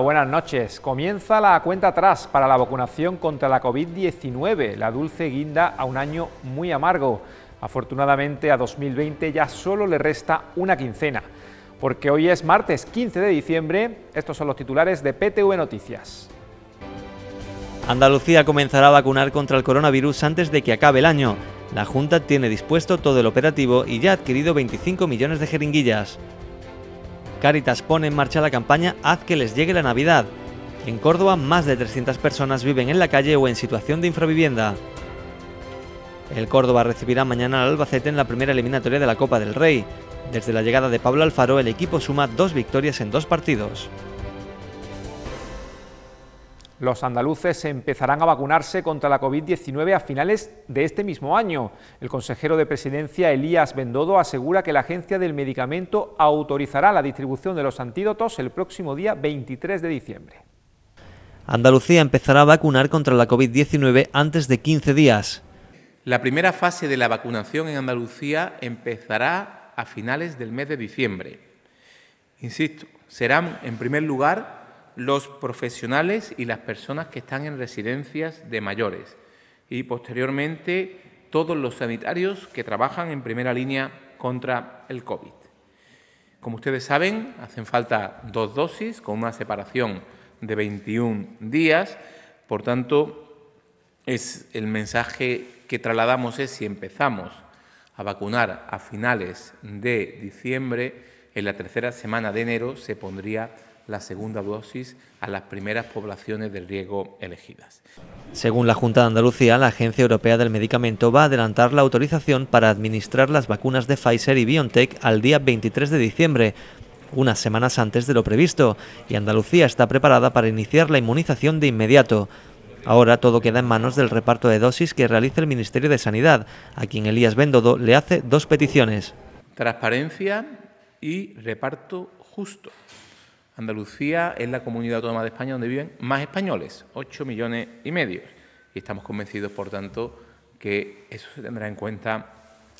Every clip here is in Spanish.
buenas noches. Comienza la cuenta atrás para la vacunación contra la COVID-19, la dulce guinda a un año muy amargo. Afortunadamente a 2020 ya solo le resta una quincena, porque hoy es martes 15 de diciembre. Estos son los titulares de PTV Noticias. Andalucía comenzará a vacunar contra el coronavirus antes de que acabe el año. La Junta tiene dispuesto todo el operativo y ya ha adquirido 25 millones de jeringuillas. Caritas pone en marcha la campaña Haz que les llegue la Navidad. En Córdoba, más de 300 personas viven en la calle o en situación de infravivienda. El Córdoba recibirá mañana al Albacete en la primera eliminatoria de la Copa del Rey. Desde la llegada de Pablo Alfaro, el equipo suma dos victorias en dos partidos los andaluces empezarán a vacunarse contra la COVID-19 a finales de este mismo año. El consejero de presidencia Elías Bendodo asegura que la Agencia del Medicamento autorizará la distribución de los antídotos el próximo día 23 de diciembre. Andalucía empezará a vacunar contra la COVID-19 antes de 15 días. La primera fase de la vacunación en Andalucía empezará a finales del mes de diciembre. Insisto, serán en primer lugar los profesionales y las personas que están en residencias de mayores y posteriormente todos los sanitarios que trabajan en primera línea contra el COVID. Como ustedes saben, hacen falta dos dosis con una separación de 21 días, por tanto, es el mensaje que trasladamos es si empezamos a vacunar a finales de diciembre, en la tercera semana de enero se pondría la segunda dosis a las primeras poblaciones de riesgo elegidas. Según la Junta de Andalucía, la Agencia Europea del Medicamento va a adelantar la autorización para administrar las vacunas de Pfizer y BioNTech al día 23 de diciembre, unas semanas antes de lo previsto, y Andalucía está preparada para iniciar la inmunización de inmediato. Ahora todo queda en manos del reparto de dosis que realiza el Ministerio de Sanidad, a quien Elías Bendodo le hace dos peticiones. Transparencia y reparto justo. Andalucía es la comunidad autónoma de España donde viven más españoles, 8 millones y medio. Y estamos convencidos, por tanto, que eso se tendrá en cuenta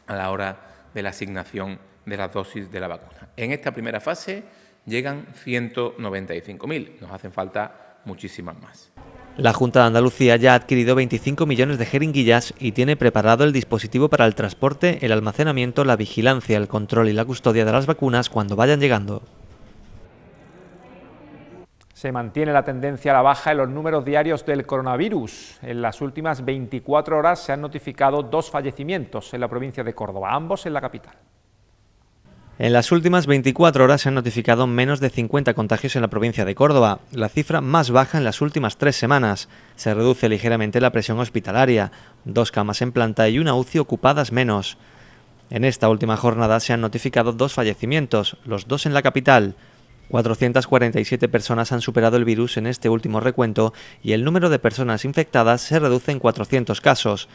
a la hora de la asignación de las dosis de la vacuna. En esta primera fase llegan 195.000, nos hacen falta muchísimas más. La Junta de Andalucía ya ha adquirido 25 millones de jeringuillas y tiene preparado el dispositivo para el transporte, el almacenamiento, la vigilancia, el control y la custodia de las vacunas cuando vayan llegando. Se mantiene la tendencia a la baja en los números diarios del coronavirus. En las últimas 24 horas se han notificado dos fallecimientos en la provincia de Córdoba, ambos en la capital. En las últimas 24 horas se han notificado menos de 50 contagios en la provincia de Córdoba, la cifra más baja en las últimas tres semanas. Se reduce ligeramente la presión hospitalaria, dos camas en planta y una UCI ocupadas menos. En esta última jornada se han notificado dos fallecimientos, los dos en la capital. 447 personas han superado el virus en este último recuento y el número de personas infectadas se reduce en 400 casos.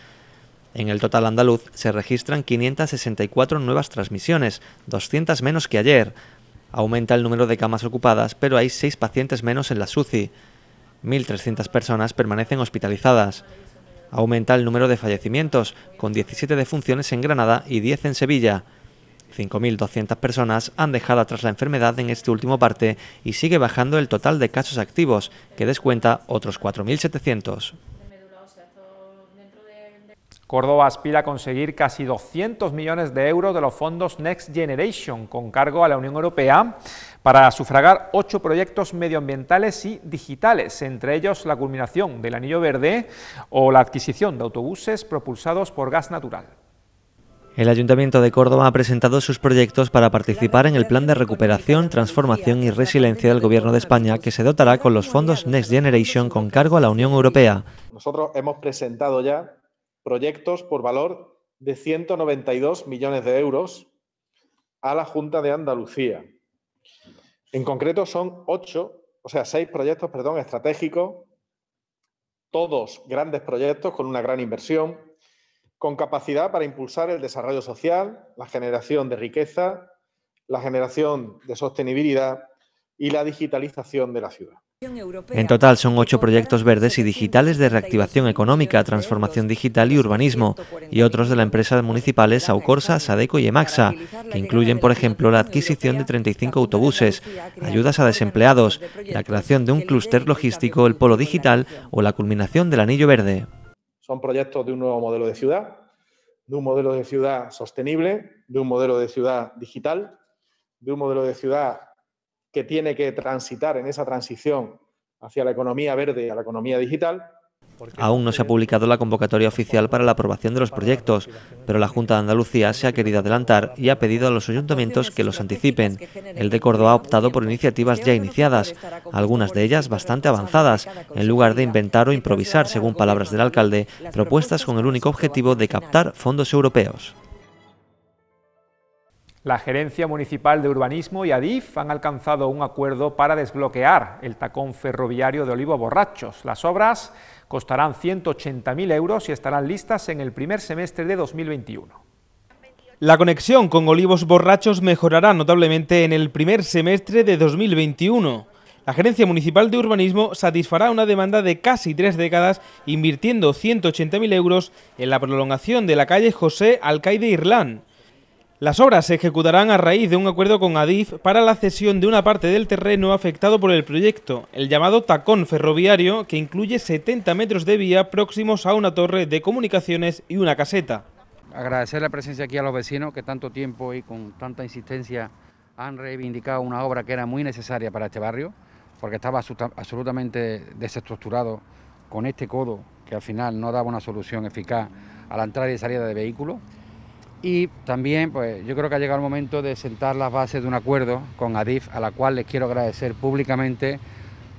En el total andaluz se registran 564 nuevas transmisiones, 200 menos que ayer. Aumenta el número de camas ocupadas, pero hay 6 pacientes menos en la SUCI. 1.300 personas permanecen hospitalizadas. Aumenta el número de fallecimientos, con 17 defunciones en Granada y 10 en Sevilla. 5.200 personas han dejado atrás la enfermedad en este último parte y sigue bajando el total de casos activos, que descuenta otros 4.700. Córdoba aspira a conseguir casi 200 millones de euros de los fondos Next Generation con cargo a la Unión Europea para sufragar ocho proyectos medioambientales y digitales, entre ellos la culminación del Anillo Verde o la adquisición de autobuses propulsados por gas natural. El Ayuntamiento de Córdoba ha presentado sus proyectos para participar en el Plan de Recuperación, Transformación y Resiliencia del Gobierno de España, que se dotará con los fondos Next Generation con cargo a la Unión Europea. Nosotros hemos presentado ya proyectos por valor de 192 millones de euros a la Junta de Andalucía. En concreto son ocho, o sea, seis proyectos, perdón, estratégicos, todos grandes proyectos con una gran inversión, con capacidad para impulsar el desarrollo social, la generación de riqueza, la generación de sostenibilidad y la digitalización de la ciudad. En total son ocho proyectos verdes y digitales de reactivación económica, transformación digital y urbanismo, y otros de la empresa municipales Aucorsa, Sadeco y Emaxa, que incluyen, por ejemplo, la adquisición de 35 autobuses, ayudas a desempleados, la creación de un clúster logístico, el polo digital o la culminación del anillo verde. Son proyectos de un nuevo modelo de ciudad, de un modelo de ciudad sostenible, de un modelo de ciudad digital, de un modelo de ciudad que tiene que transitar en esa transición hacia la economía verde y a la economía digital Aún no se ha publicado la convocatoria oficial para la aprobación de los proyectos, pero la Junta de Andalucía se ha querido adelantar y ha pedido a los ayuntamientos que los anticipen. El de Córdoba ha optado por iniciativas ya iniciadas, algunas de ellas bastante avanzadas, en lugar de inventar o improvisar, según palabras del alcalde, propuestas con el único objetivo de captar fondos europeos. La Gerencia Municipal de Urbanismo y ADIF han alcanzado un acuerdo para desbloquear el tacón ferroviario de Olivo Borrachos. Las obras Costarán 180.000 euros y estarán listas en el primer semestre de 2021. La conexión con Olivos Borrachos mejorará notablemente en el primer semestre de 2021. La Gerencia Municipal de Urbanismo satisfará una demanda de casi tres décadas invirtiendo 180.000 euros en la prolongación de la calle José Alcaide Irlán. Las obras se ejecutarán a raíz de un acuerdo con Adif para la cesión de una parte del terreno afectado por el proyecto, el llamado tacón ferroviario, que incluye 70 metros de vía próximos a una torre de comunicaciones y una caseta. Agradecer la presencia aquí a los vecinos que tanto tiempo y con tanta insistencia han reivindicado una obra que era muy necesaria para este barrio, porque estaba absolutamente desestructurado con este codo que al final no daba una solución eficaz a la entrada y salida de vehículos. Y también, pues yo creo que ha llegado el momento de sentar las bases de un acuerdo con ADIF, a la cual les quiero agradecer públicamente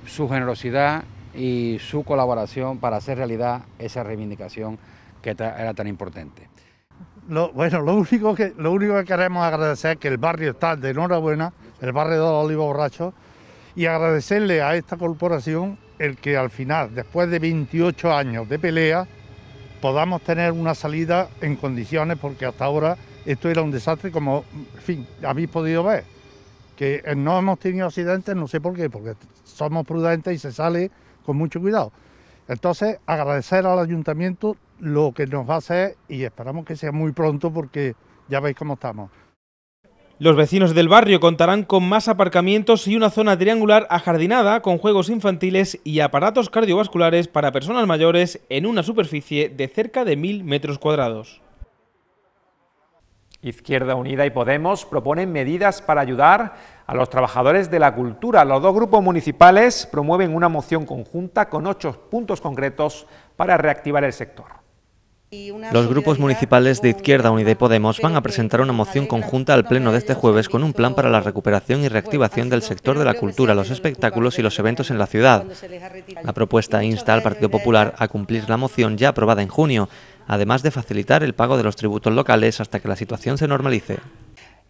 su generosidad y su colaboración para hacer realidad esa reivindicación que era tan importante. bueno, lo único, que, lo único que queremos agradecer es que el barrio está de enhorabuena, el barrio de los Olivos Borrachos, y agradecerle a esta corporación el que al final, después de 28 años de pelea, podamos tener una salida en condiciones, porque hasta ahora esto era un desastre, como, en fin, habéis podido ver, que no hemos tenido accidentes, no sé por qué, porque somos prudentes y se sale con mucho cuidado. Entonces, agradecer al ayuntamiento lo que nos va a hacer y esperamos que sea muy pronto porque ya veis cómo estamos. Los vecinos del barrio contarán con más aparcamientos y una zona triangular ajardinada con juegos infantiles y aparatos cardiovasculares para personas mayores en una superficie de cerca de 1.000 metros cuadrados. Izquierda Unida y Podemos proponen medidas para ayudar a los trabajadores de la cultura. Los dos grupos municipales promueven una moción conjunta con ocho puntos concretos para reactivar el sector. Los grupos municipales de Izquierda Unida y Podemos van a presentar una moción conjunta al Pleno de este jueves con un plan para la recuperación y reactivación del sector de la cultura, los espectáculos y los eventos en la ciudad. La propuesta insta al Partido Popular a cumplir la moción ya aprobada en junio, además de facilitar el pago de los tributos locales hasta que la situación se normalice.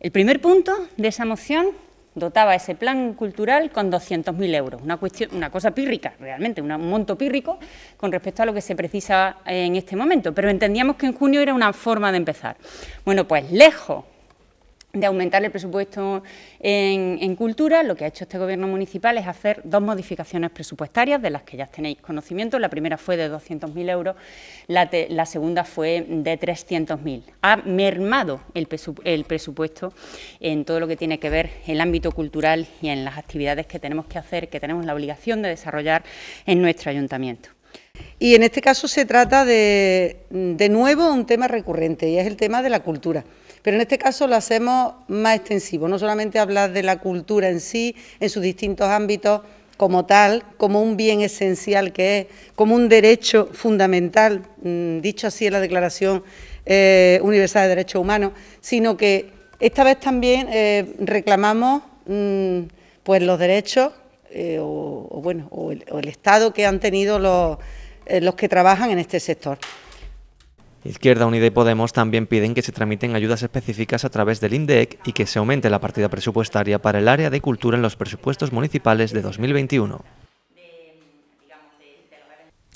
El primer punto de esa moción dotaba ese plan cultural con 200.000 euros, una, cuestión, una cosa pírrica, realmente, un monto pírrico con respecto a lo que se precisa en este momento, pero entendíamos que en junio era una forma de empezar. Bueno, pues lejos de aumentar el presupuesto en, cultura, lo que ha hecho este Gobierno municipal es hacer dos modificaciones presupuestarias, de las que ya tenéis conocimiento. La primera fue de 200.000 euros, la, segunda fue de 300.000. Ha mermado el, el, presupuesto en todo lo que tiene que ver el ámbito cultural y en las actividades que tenemos que hacer, que tenemos la obligación de desarrollar en nuestro ayuntamiento. Y en este caso se trata de, de nuevo, un tema recurrente, y es el tema de la cultura. Pero en este caso lo hacemos más extensivo, no solamente hablar de la cultura en sí, en sus distintos ámbitos como tal, como un bien esencial que es, como un derecho fundamental, mm, dicho así en la Declaración eh, Universal de Derechos Humanos, sino que esta vez también eh, reclamamos mm, pues los derechos eh, o, bueno, el, estado que han tenido los que trabajan en este sector. Izquierda Unida y Podemos también piden que se tramiten ayudas específicas a través del INDEC y que se aumente la partida presupuestaria para el área de cultura en los presupuestos municipales de 2021.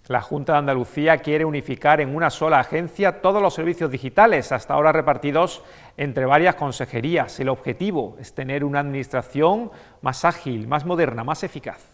La Junta de Andalucía quiere unificar en una sola agencia todos los servicios digitales, hasta ahora repartidos entre varias consejerías. El objetivo es tener una administración más ágil, más moderna, más eficaz.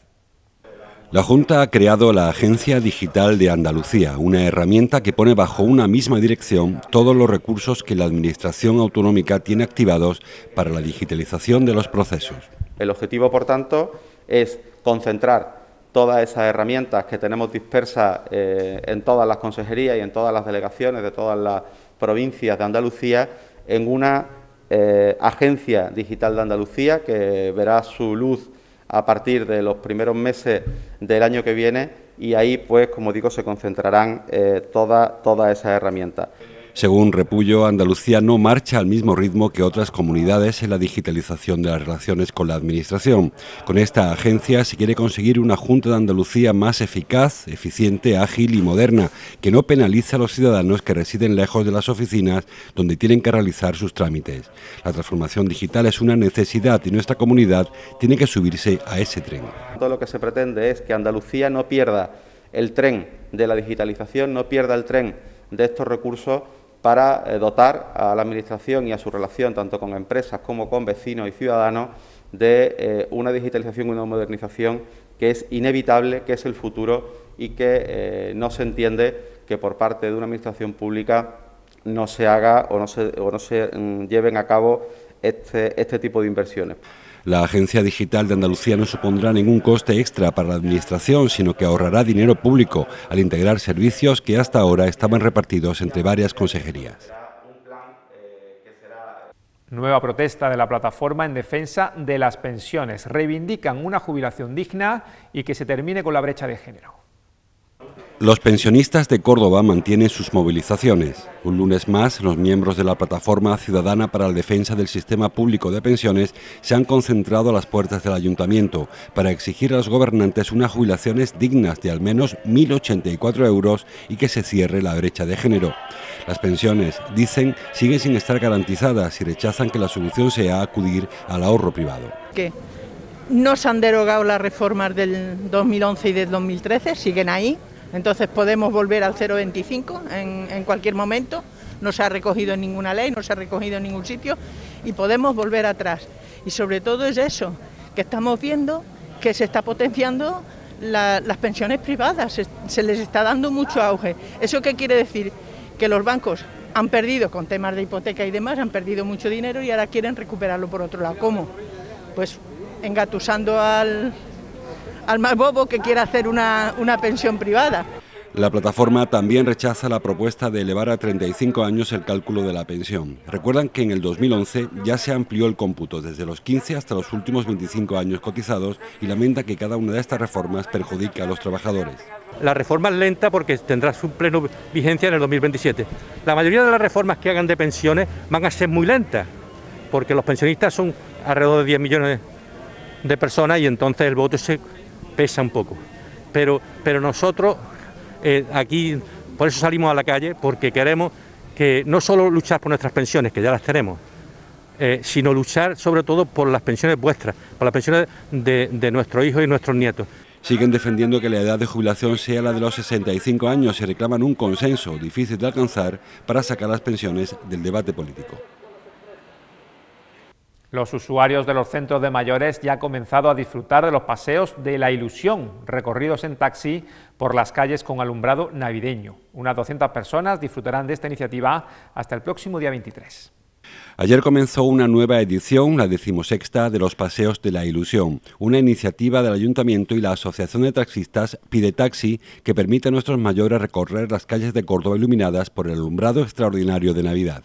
La Junta ha creado la Agencia Digital de Andalucía, una herramienta que pone bajo una misma dirección todos los recursos que la Administración autonómica tiene activados para la digitalización de los procesos. El objetivo, por tanto, es concentrar todas esas herramientas que tenemos dispersas eh, en todas las consejerías y en todas las delegaciones de todas las provincias de Andalucía en una eh, agencia digital de Andalucía que verá su luz a partir de los primeros meses del año que viene y ahí, pues, como digo, se concentrarán eh, todas esas herramientas. Según Repullo, Andalucía no marcha al mismo ritmo que otras comunidades en la digitalización de las relaciones con la Administración. Con esta agencia se quiere conseguir una Junta de Andalucía más eficaz, eficiente, ágil y moderna, que no penalice a los ciudadanos que residen lejos de las oficinas donde tienen que realizar sus trámites. La transformación digital es una necesidad y nuestra comunidad tiene que subirse a ese tren. Todo lo que se pretende es que Andalucía no pierda el tren de la digitalización, no pierda el tren de estos recursos para eh, dotar a la Administración y a su relación, tanto con empresas como con vecinos y ciudadanos, de eh, una digitalización y una modernización que es inevitable, que es el futuro y que eh, no se entiende que por parte de una Administración pública no se haga o no se, mm, lleven a cabo este, este tipo de inversiones. La Agencia Digital de Andalucía no supondrá ningún coste extra para la Administración, sino que ahorrará dinero público al integrar servicios que hasta ahora estaban repartidos entre varias consejerías. Nueva protesta de la plataforma en defensa de las pensiones. Reivindican una jubilación digna y que se termine con la brecha de género. Los pensionistas de Córdoba mantienen sus movilizaciones. Un lunes más, los miembros de la Plataforma Ciudadana para la Defensa del Sistema Público de Pensiones se han concentrado a las puertas del ayuntamiento para exigir a los gobernantes unas jubilaciones dignas de al menos 1.084 euros y que se cierre la brecha de género. Las pensiones, dicen, siguen sin estar garantizadas y rechazan que la solución sea acudir al ahorro privado. ¿Qué? No se han derogado las reformas del 2011 y del 2013, siguen ahí entonces podemos volver al 0,25 en, cualquier momento, no se ha recogido en ninguna ley, no se ha recogido en ningún sitio y podemos volver atrás. Y sobre todo es eso, que estamos viendo que se está potenciando las pensiones privadas, se, se, les está dando mucho auge. ¿Eso qué quiere decir? Que los bancos han perdido con temas de hipoteca y demás, han perdido mucho dinero y ahora quieren recuperarlo por otro lado. ¿Cómo? Pues engatusando al, al más bobo que quiera hacer una, pensión privada. La plataforma también rechaza la propuesta de elevar a 35 años el cálculo de la pensión. Recuerdan que en el 2011 ya se amplió el cómputo desde los 15 hasta los últimos 25 años cotizados y lamenta que cada una de estas reformas perjudica a los trabajadores. La reforma es lenta porque tendrá su pleno vigencia en el 2027. La mayoría de las reformas que hagan de pensiones van a ser muy lentas porque los pensionistas son alrededor de 10 millones de personas y entonces el voto se pesa un poco. Pero, pero nosotros eh, aquí, por eso salimos a la calle, porque queremos que no solo luchar por nuestras pensiones, que ya las tenemos, eh, sino luchar sobre todo por las pensiones vuestras, por las pensiones de, de nuestros hijos y nuestros nietos. Siguen defendiendo que la edad de jubilación sea la de los 65 años y reclaman un consenso difícil de alcanzar para sacar las pensiones del debate político. Los usuarios de los centros de mayores ya han comenzado a disfrutar de los paseos de la ilusión, recorridos en taxi por las calles con alumbrado navideño. Unas 200 personas disfrutarán de esta iniciativa hasta el próximo día 23. Ayer comenzó una nueva edición, la decimosexta, de los Paseos de la Ilusión, una iniciativa del Ayuntamiento y la Asociación de Taxistas Pide Taxi, que permite a nuestros mayores recorrer las calles de Córdoba iluminadas por el alumbrado extraordinario de Navidad.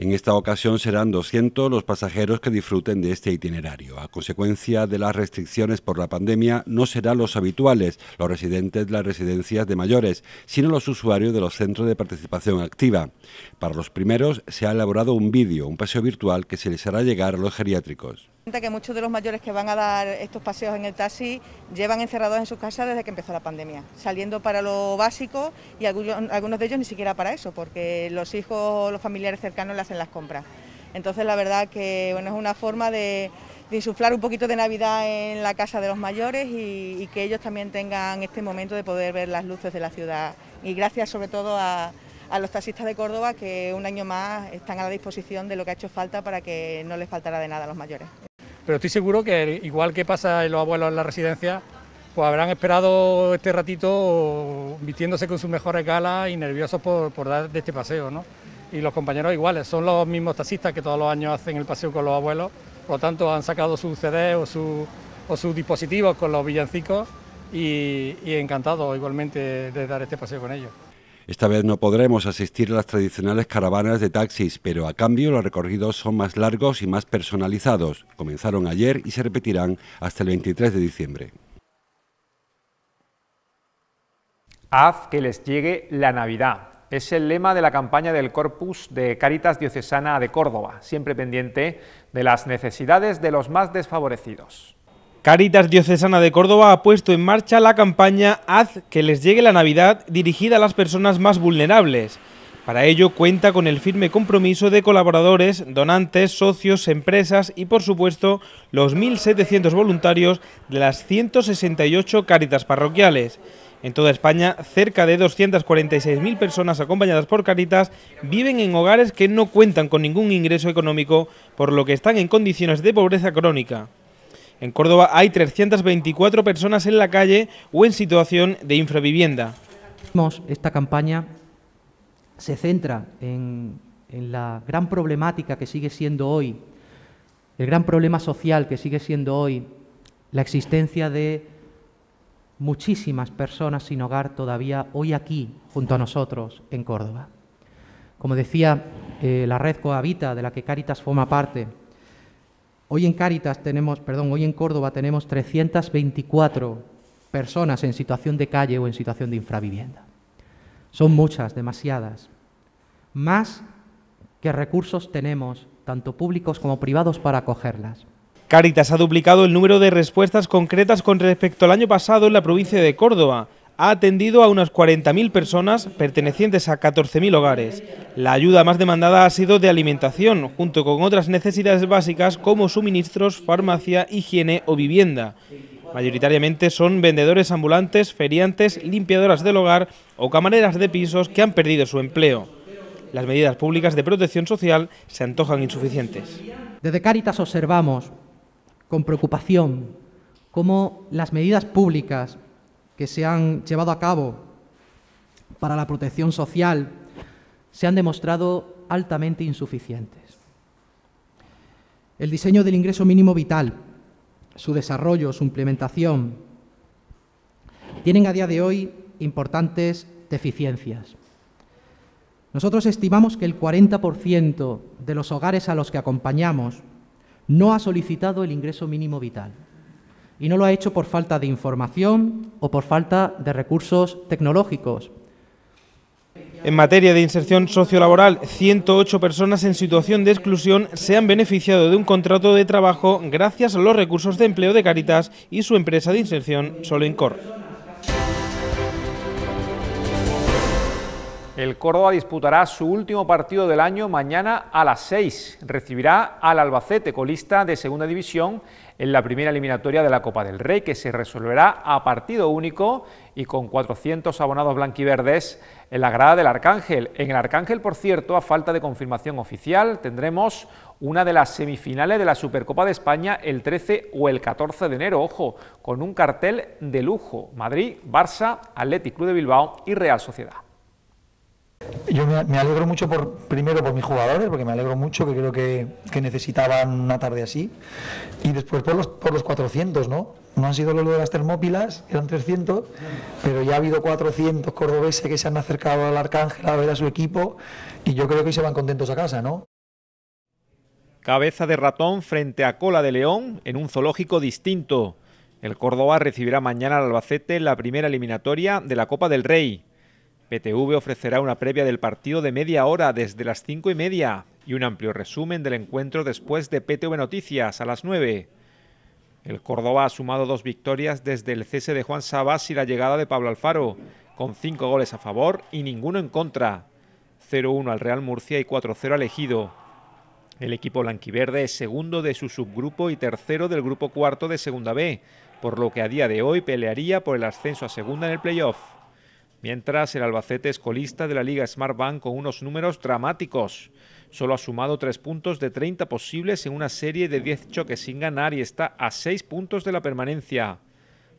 En esta ocasión serán 200 los pasajeros que disfruten de este itinerario. A consecuencia de las restricciones por la pandemia, no serán los habituales, los residentes de las residencias de mayores, sino los usuarios de los centros de participación activa. Para los primeros se ha elaborado un vídeo, un paseo virtual que se les hará llegar a los geriátricos que muchos de los mayores que van a dar estos paseos en el taxi llevan encerrados en sus casas desde que empezó la pandemia, saliendo para lo básico y algunos de ellos ni siquiera para eso, porque los hijos o los familiares cercanos le hacen las compras. Entonces la verdad que bueno, es una forma de, de insuflar un poquito de Navidad en la casa de los mayores y, que ellos también tengan este momento de poder ver las luces de la ciudad. Y gracias sobre todo a, a los taxistas de Córdoba que un año más están a la disposición de lo que ha hecho falta para que no les faltara de nada a los mayores pero estoy seguro que igual que pasa en los abuelos en la residencia, pues habrán esperado este ratito vistiéndose con sus mejores galas y nerviosos por, dar de este paseo, Y los compañeros iguales, son los mismos taxistas que todos los años hacen el paseo con los abuelos, por lo tanto han sacado sus CDs o, sus dispositivos con los villancicos y encantados igualmente de dar este paseo con ellos. Esta vez no podremos asistir a las tradicionales caravanas de taxis, pero a cambio los recorridos son más largos y más personalizados. Comenzaron ayer y se repetirán hasta el 23 de diciembre. Haz que les llegue la Navidad. Es el lema de la campaña del Corpus de Caritas Diocesana de Córdoba, siempre pendiente de las necesidades de los más desfavorecidos. Caritas Diocesana de Córdoba ha puesto en marcha la campaña Haz que les llegue la Navidad dirigida a las personas más vulnerables. Para ello cuenta con el firme compromiso de colaboradores, donantes, socios, empresas y por supuesto los 1.700 voluntarios de las 168 Caritas parroquiales. En toda España, cerca de 246.000 personas acompañadas por Caritas viven en hogares que no cuentan con ningún ingreso económico, por lo que están en condiciones de pobreza crónica. En Córdoba hay 324 personas en la calle o en situación de infravivienda. Esta campaña se centra en, la gran problemática que sigue siendo hoy, el gran problema social que sigue siendo hoy la existencia de muchísimas personas sin hogar todavía hoy aquí, junto a nosotros, en Córdoba. Como decía eh, la red Cohabita, de la que Caritas forma parte, Hoy en Cáritas tenemos, perdón, hoy en Córdoba tenemos 324 personas en situación de calle o en situación de infravivienda. Son muchas, demasiadas. Más que recursos tenemos, tanto públicos como privados, para acogerlas. Cáritas ha duplicado el número de respuestas concretas con respecto al año pasado en la provincia de Córdoba ha atendido a unas 40.000 personas pertenecientes a 14.000 hogares. La ayuda más demandada ha sido de alimentación, junto con otras necesidades básicas como suministros, farmacia, higiene o vivienda. Mayoritariamente son vendedores ambulantes, feriantes, limpiadoras del hogar o camareras de pisos que han perdido su empleo. Las medidas públicas de protección social se antojan insuficientes. Desde Cáritas observamos con preocupación cómo las medidas públicas que se han llevado a cabo para la protección social se han demostrado altamente insuficientes. El diseño del ingreso mínimo vital, su desarrollo, su implementación, tienen a día de hoy importantes deficiencias. Nosotros estimamos que el 40% de los hogares a los que acompañamos no ha solicitado el ingreso mínimo vital y no lo ha hecho por falta de información o por falta de recursos tecnológicos. En materia de inserción sociolaboral, 108 personas en situación de exclusión se han beneficiado de un contrato de trabajo gracias a los recursos de empleo de Caritas y su empresa de inserción Solencor. El Córdoba disputará su último partido del año mañana a las 6. Recibirá al Albacete, colista de Segunda División, en la primera eliminatoria de la Copa del Rey, que se resolverá a partido único y con 400 abonados blanquiverdes en la grada del Arcángel. En el Arcángel, por cierto, a falta de confirmación oficial, tendremos una de las semifinales de la Supercopa de España el 13 o el 14 de enero, ojo, con un cartel de lujo, Madrid, Barça, Athletic Club de Bilbao y Real Sociedad. Yo me alegro mucho, por, primero por mis jugadores, porque me alegro mucho, que creo que, necesitaban una tarde así, y después por los, por los 400, ¿no? No han sido los de las Termópilas, eran 300, pero ya ha habido 400 cordobeses que se han acercado al Arcángel a ver a su equipo, y yo creo que hoy se van contentos a casa, ¿no? Cabeza de ratón frente a cola de león en un zoológico distinto. El Córdoba recibirá mañana al Albacete la primera eliminatoria de la Copa del Rey. PTV ofrecerá una previa del partido de media hora desde las cinco y media y un amplio resumen del encuentro después de PTV Noticias a las 9. El Córdoba ha sumado dos victorias desde el cese de Juan Sabas y la llegada de Pablo Alfaro, con cinco goles a favor y ninguno en contra. 0-1 al Real Murcia y 4-0 al Ejido. El equipo blanquiverde es segundo de su subgrupo y tercero del grupo cuarto de Segunda B, por lo que a día de hoy pelearía por el ascenso a Segunda en el playoff mientras el Albacete es colista de la Liga Smart Bank con unos números dramáticos. Solo ha sumado tres puntos de 30 posibles en una serie de 10 choques sin ganar y está a seis puntos de la permanencia.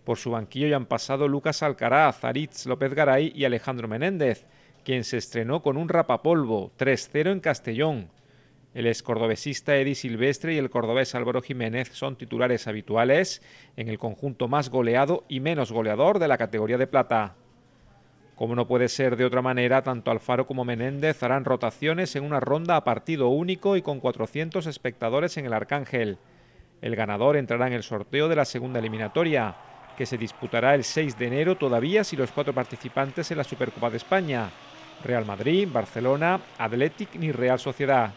Por su banquillo ya han pasado Lucas Alcaraz, Aritz López Garay y Alejandro Menéndez, quien se estrenó con un rapapolvo 3-0 en Castellón. El ex cordobesista Silvestre y el cordobés Álvaro Jiménez son titulares habituales en el conjunto más goleado y menos goleador de la categoría de plata. Como no puede ser de otra manera, tanto Alfaro como Menéndez harán rotaciones en una ronda a partido único y con 400 espectadores en el Arcángel. El ganador entrará en el sorteo de la segunda eliminatoria, que se disputará el 6 de enero todavía si los cuatro participantes en la Supercopa de España, Real Madrid, Barcelona, Athletic ni Real Sociedad.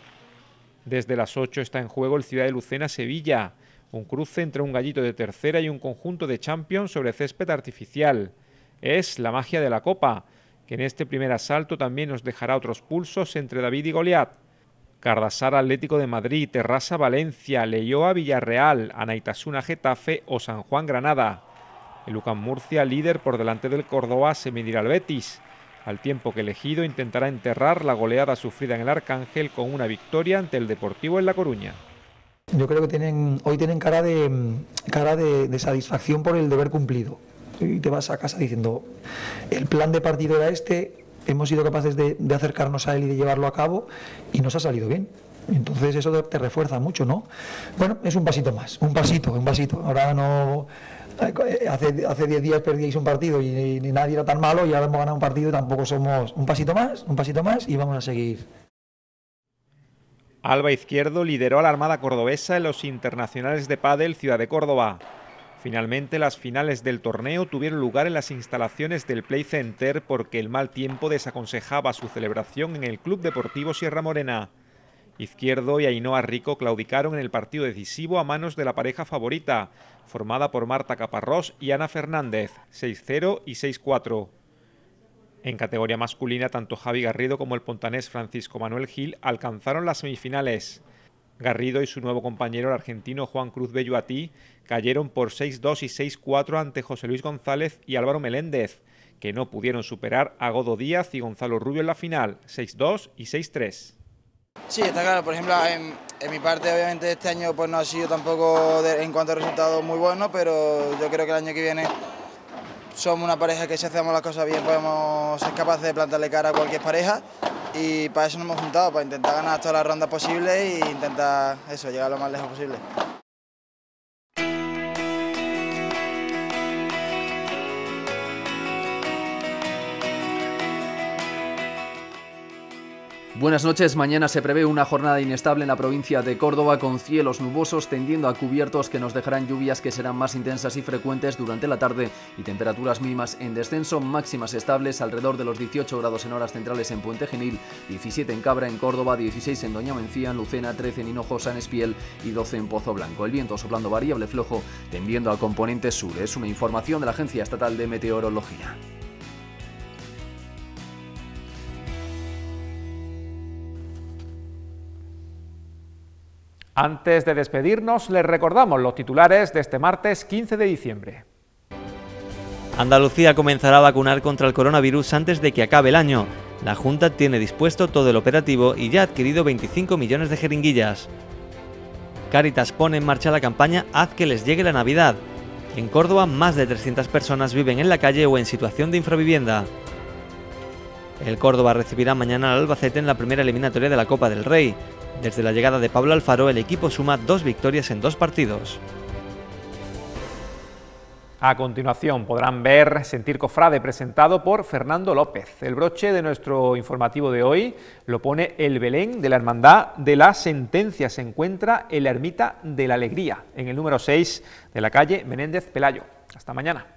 Desde las 8 está en juego el Ciudad de Lucena Sevilla, un cruce entre un gallito de tercera y un conjunto de Champions sobre césped artificial es la magia de la copa, que en este primer asalto también nos dejará otros pulsos entre David y Goliat. Cardasar Atlético de Madrid, Terrasa Valencia, Leyoa Villarreal, Anaitasuna Getafe o San Juan Granada. El Lucan Murcia, líder por delante del Córdoba, se medirá al Betis, al tiempo que elegido intentará enterrar la goleada sufrida en el Arcángel con una victoria ante el Deportivo en La Coruña. Yo creo que hoy tienen cara de, cara de satisfacción por el deber cumplido y te vas a casa diciendo, el plan de partido era este, hemos sido capaces de, acercarnos a él y de llevarlo a cabo y nos ha salido bien. Entonces eso te, refuerza mucho, ¿no? Bueno, es un pasito más, un pasito, un pasito. Ahora no hace, hace 10 días perdíais un partido y, nadie era tan malo y ahora hemos ganado un partido y tampoco somos un pasito más, un pasito más y vamos a seguir. Alba Izquierdo lideró a la Armada Cordobesa en los Internacionales de Padel Ciudad de Córdoba. Finalmente, las finales del torneo tuvieron lugar en las instalaciones del Play Center porque el mal tiempo desaconsejaba su celebración en el Club Deportivo Sierra Morena. Izquierdo y Ainhoa Rico claudicaron en el partido decisivo a manos de la pareja favorita, formada por Marta Caparrós y Ana Fernández, 6-0 y 6-4. En categoría masculina, tanto Javi Garrido como el pontanés Francisco Manuel Gil alcanzaron las semifinales. Garrido y su nuevo compañero, el argentino Juan Cruz Belluatí, cayeron por 6-2 y 6-4 ante José Luis González y Álvaro Meléndez, que no pudieron superar a Godo Díaz y Gonzalo Rubio en la final, 6-2 y 6-3. Sí, está claro, por ejemplo, en, mi parte obviamente este año pues no ha sido tampoco en cuanto a resultados muy bueno, pero yo creo que el año que viene somos una pareja que si hacemos las cosas bien podemos ser capaces de plantarle cara a cualquier pareja y para eso nos hemos juntado, para intentar ganar todas las rondas posibles e intentar eso, llegar lo más lejos posible. Buenas noches. Mañana se prevé una jornada inestable en la provincia de Córdoba con cielos nubosos tendiendo a cubiertos que nos dejarán lluvias que serán más intensas y frecuentes durante la tarde y temperaturas mínimas en descenso, máximas estables alrededor de los 18 grados en horas centrales en Puente Genil, 17 en Cabra en Córdoba, 16 en Doña Mencía, en Lucena, 13 en Hinojosa, en Espiel y 12 en Pozo Blanco. El viento soplando variable flojo tendiendo a componentes sur. Es una información de la Agencia Estatal de Meteorología. Antes de despedirnos, les recordamos los titulares de este martes 15 de diciembre. Andalucía comenzará a vacunar contra el coronavirus antes de que acabe el año. La Junta tiene dispuesto todo el operativo y ya ha adquirido 25 millones de jeringuillas. Cáritas pone en marcha la campaña Haz que les llegue la Navidad. En Córdoba, más de 300 personas viven en la calle o en situación de infravivienda. El Córdoba recibirá mañana al Albacete en la primera eliminatoria de la Copa del Rey. Desde la llegada de Pablo Alfaro, el equipo suma dos victorias en dos partidos. A continuación podrán ver Sentir Cofrade presentado por Fernando López. El broche de nuestro informativo de hoy lo pone el Belén de la Hermandad de la Sentencia. Se encuentra en la Ermita de la Alegría, en el número 6 de la calle Menéndez Pelayo. Hasta mañana.